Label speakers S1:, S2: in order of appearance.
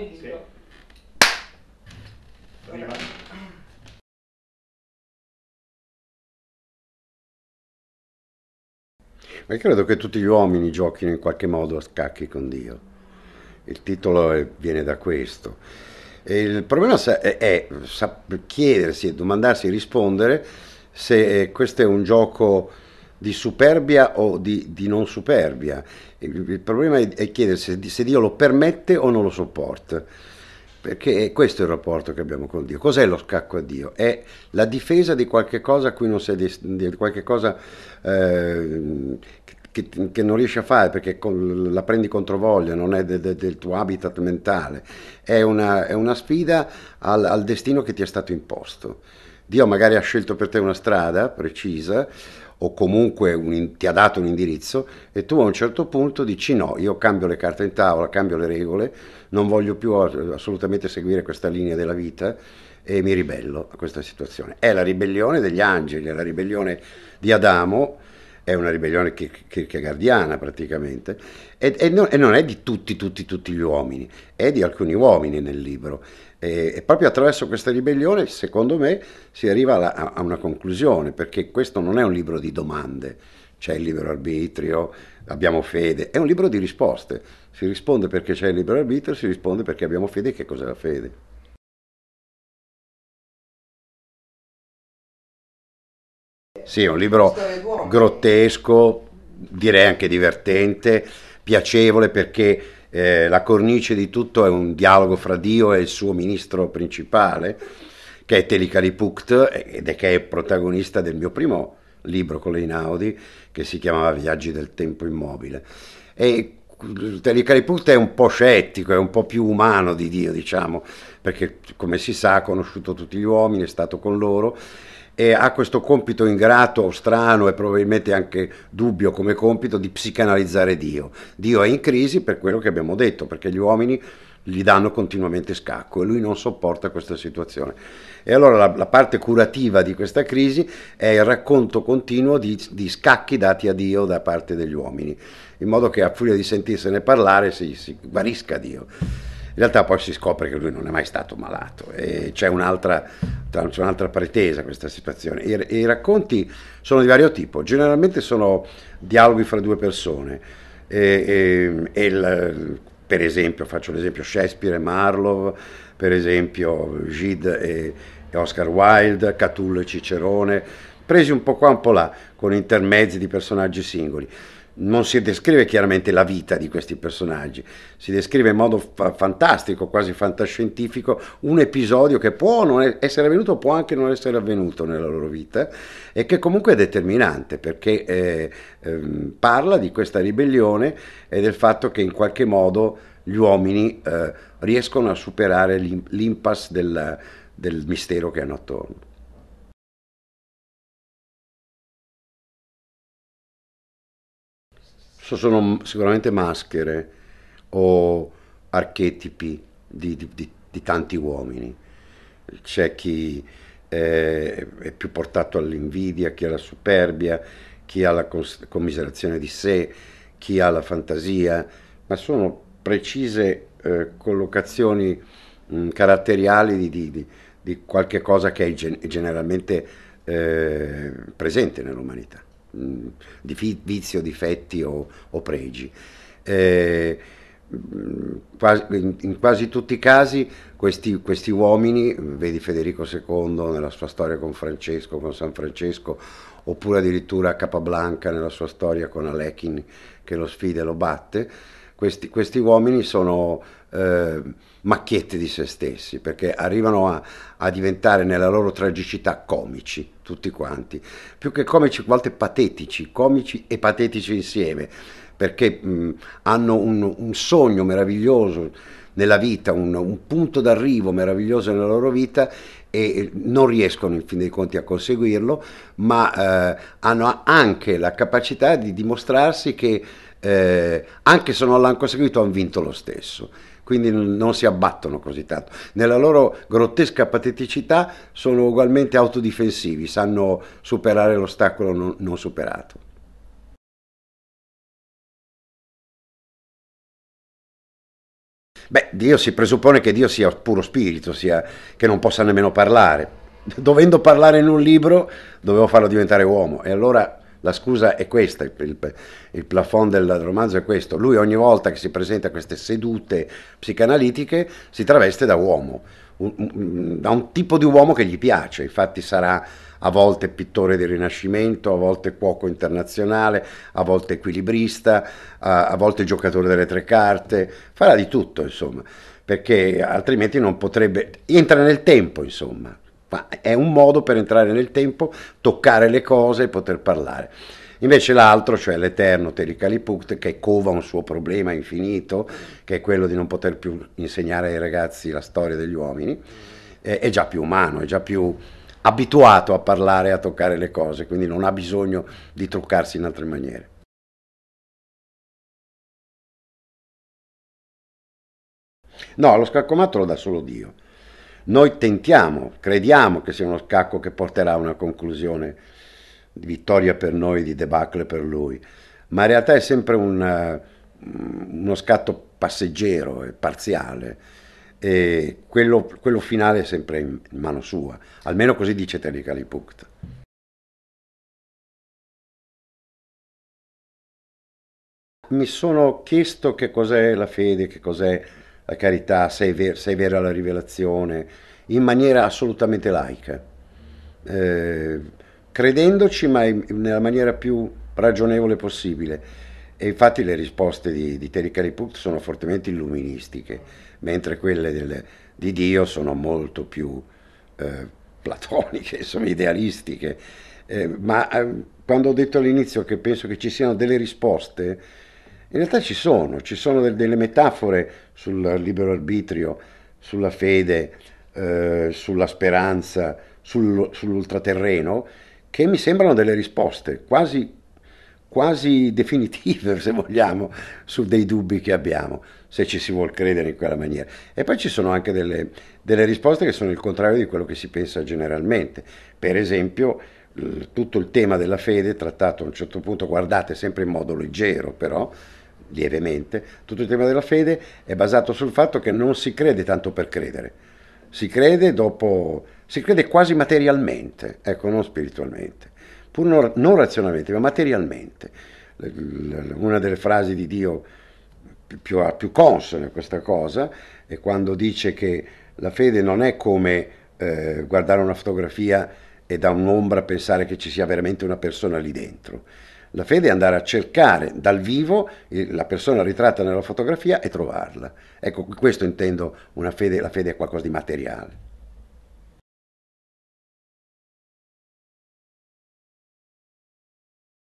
S1: benissimo. Sì. Ma credo
S2: che tutti gli uomini giochino in qualche modo a scacchi con Dio. Il titolo è, viene da questo. E il problema è, è, è chiedersi, domandarsi, rispondere se eh, questo è un gioco di superbia o di, di non superbia. Il problema è chiedersi se Dio lo permette o non lo sopporta. Perché è questo è il rapporto che abbiamo con Dio. Cos'è lo scacco a Dio? È la difesa di qualche cosa a cui non sei di qualche cosa eh, che, che, non riesci a fare perché con, la prendi contro voglia, non è de, de, del tuo habitat mentale, è una, è una sfida al, al, destino che ti è stato imposto. Dio magari ha scelto per te una strada precisa o comunque un, ti ha dato un indirizzo e tu a un certo punto dici no, io cambio le carte in tavola, cambio le regole, non voglio più assolutamente seguire questa linea della vita e mi ribello a questa situazione. È la ribellione degli angeli, è la ribellione di Adamo è una ribellione kierkegaardiana praticamente, e, e, non, e, non, è di tutti, tutti, tutti gli uomini, è di alcuni uomini nel libro. E, e proprio attraverso questa ribellione, secondo me, si arriva alla, a una conclusione, perché questo non è un libro di domande, c'è il libero arbitrio, abbiamo fede, è un libro di risposte, si risponde perché c'è il libero arbitrio, si risponde perché abbiamo fede e che cos'è la fede. Sì, è un libro grottesco, direi anche divertente, piacevole perché eh, la cornice di tutto è un dialogo fra Dio e il suo ministro principale, che è Telicalipuct, ed è che è protagonista del mio primo libro con le Leinaudi, che si chiamava Viaggi del tempo immobile. E Telicalipuct è un po' scettico, è un po' più umano di Dio, diciamo, perché come si sa ha conosciuto tutti gli uomini, è stato con loro e ha questo compito ingrato, strano e probabilmente anche dubbio come compito di psicanalizzare Dio. Dio è in crisi per quello che abbiamo detto, perché gli uomini gli danno continuamente scacco e lui non sopporta questa situazione. E allora la, la parte curativa di questa crisi è il racconto continuo di, di, scacchi dati a Dio da parte degli uomini, in modo che a furia di sentirsene parlare si, si guarisca Dio. In realtà poi si scopre che lui non è mai stato malato e c'è un'altra, c'è un'altra pretesa questa situazione. I, I, racconti sono di vario tipo, generalmente sono dialoghi fra due persone. E, e, e il, per esempio, faccio l'esempio Shakespeare e Marlowe, per esempio Gide e, e Oscar Wilde, Catullo e Cicerone, presi un po' qua un po' là, con intermezzi di personaggi singoli non si descrive chiaramente la vita di questi personaggi, si descrive in modo fa- fantastico, quasi fantascientifico, un episodio che può essere avvenuto, può anche non essere avvenuto nella loro vita e che comunque è determinante perché eh, ehm, parla di questa ribellione e del fatto che in qualche modo gli uomini eh, riescono a superare l'im- l'impasse del, del mistero che hanno attorno. sono sicuramente maschere o archetipi di, di, di, di tanti uomini. C'è chi è, eh, è più portato all'invidia, chi alla superbia, chi alla commiserazione di sé, chi alla fantasia, ma sono precise eh, collocazioni mh, mm, caratteriali di, di, di, qualche cosa che è, gen- generalmente eh, presente nell'umanità. Mm, di vizio, difetti o, o pregi. Eh, mm, in quasi tutti i casi questi, questi, uomini, vedi Federico II nella sua storia con Francesco, con San Francesco, oppure addirittura Capablanca nella sua storia con Alechin che lo sfida e lo batte, questi, questi uomini sono eh, macchiette di se stessi, perché arrivano a, a, diventare nella loro tragicità comici, tutti quanti, più che comici, a volte patetici, comici e patetici insieme, perché mh, mm, hanno un, un, sogno meraviglioso nella vita, un, un punto d'arrivo meraviglioso nella loro vita e non riescono in fin dei conti a conseguirlo, ma eh, hanno anche la capacità di dimostrarsi che eh, anche se non l'hanno conseguito hanno vinto lo stesso quindi non si abbattono così tanto. Nella loro grottesca pateticità sono ugualmente autodifensivi, sanno superare l'ostacolo non, non superato.
S1: Beh, Dio si presuppone
S2: che Dio sia puro spirito, sia, che non possa nemmeno parlare. Dovendo parlare in un libro, dovevo farlo diventare uomo e allora la scusa è questa, il, il, il, plafond del romanzo è questo. Lui ogni volta che si presenta a queste sedute psicanalitiche si traveste da uomo, un, un, da un tipo di uomo che gli piace, infatti sarà a volte pittore del Rinascimento, a volte cuoco internazionale, a volte equilibrista, a, a volte giocatore delle tre carte, farà di tutto insomma, perché altrimenti non potrebbe... entra nel tempo insomma ma è un modo per entrare nel tempo, toccare le cose e poter parlare. Invece l'altro, cioè l'eterno Telicaliput, che cova un suo problema infinito, che è quello di non poter più insegnare ai ragazzi la storia degli uomini, è già più umano, è già più abituato a parlare, e a toccare le cose, quindi non ha bisogno di truccarsi in altre maniere. No, lo scaccomatto lo dà solo Dio. Noi tentiamo, crediamo che sia uno scacco che porterà a una conclusione di vittoria per noi, di debacle per lui, ma in realtà è sempre un, eh, uno scatto passeggero e parziale e quello, quello, finale è sempre in, mano sua, almeno così dice Telikali Pukt. Mi sono chiesto che cos'è la fede, che cos'è la carità, se è, ver- se vera la rivelazione, in maniera assolutamente laica, eh, credendoci ma in, nella maniera più ragionevole possibile. E infatti le risposte di, di Terry Caliput sono fortemente illuministiche, mentre quelle del, di Dio sono molto più eh, platoniche, insomma idealistiche. Eh, ma eh, quando ho detto all'inizio che penso che ci siano delle risposte, in realtà ci sono, ci sono del, delle metafore sul libero arbitrio, sulla fede, eh, sulla speranza, sul, sull'ultraterreno, che mi sembrano delle risposte quasi, quasi definitive, se vogliamo, su dei dubbi che abbiamo, se ci si vuol credere in quella maniera. E poi ci sono anche delle, delle risposte che sono il contrario di quello che si pensa generalmente. Per esempio, tutto il tema della fede trattato a un certo punto, guardate sempre in modo leggero però, lievemente, tutto il tema della fede è basato sul fatto che non si crede tanto per credere, si crede, dopo, si crede quasi materialmente, ecco, non spiritualmente, pur non, non razionalmente, ma materialmente. Una delle frasi di Dio più, più consone a questa cosa è quando dice che la fede non è come eh, guardare una fotografia e da un'ombra pensare che ci sia veramente una persona lì dentro. La fede è andare a cercare dal vivo la persona ritratta nella fotografia e trovarla. Ecco, questo intendo fede, la fede è qualcosa di materiale.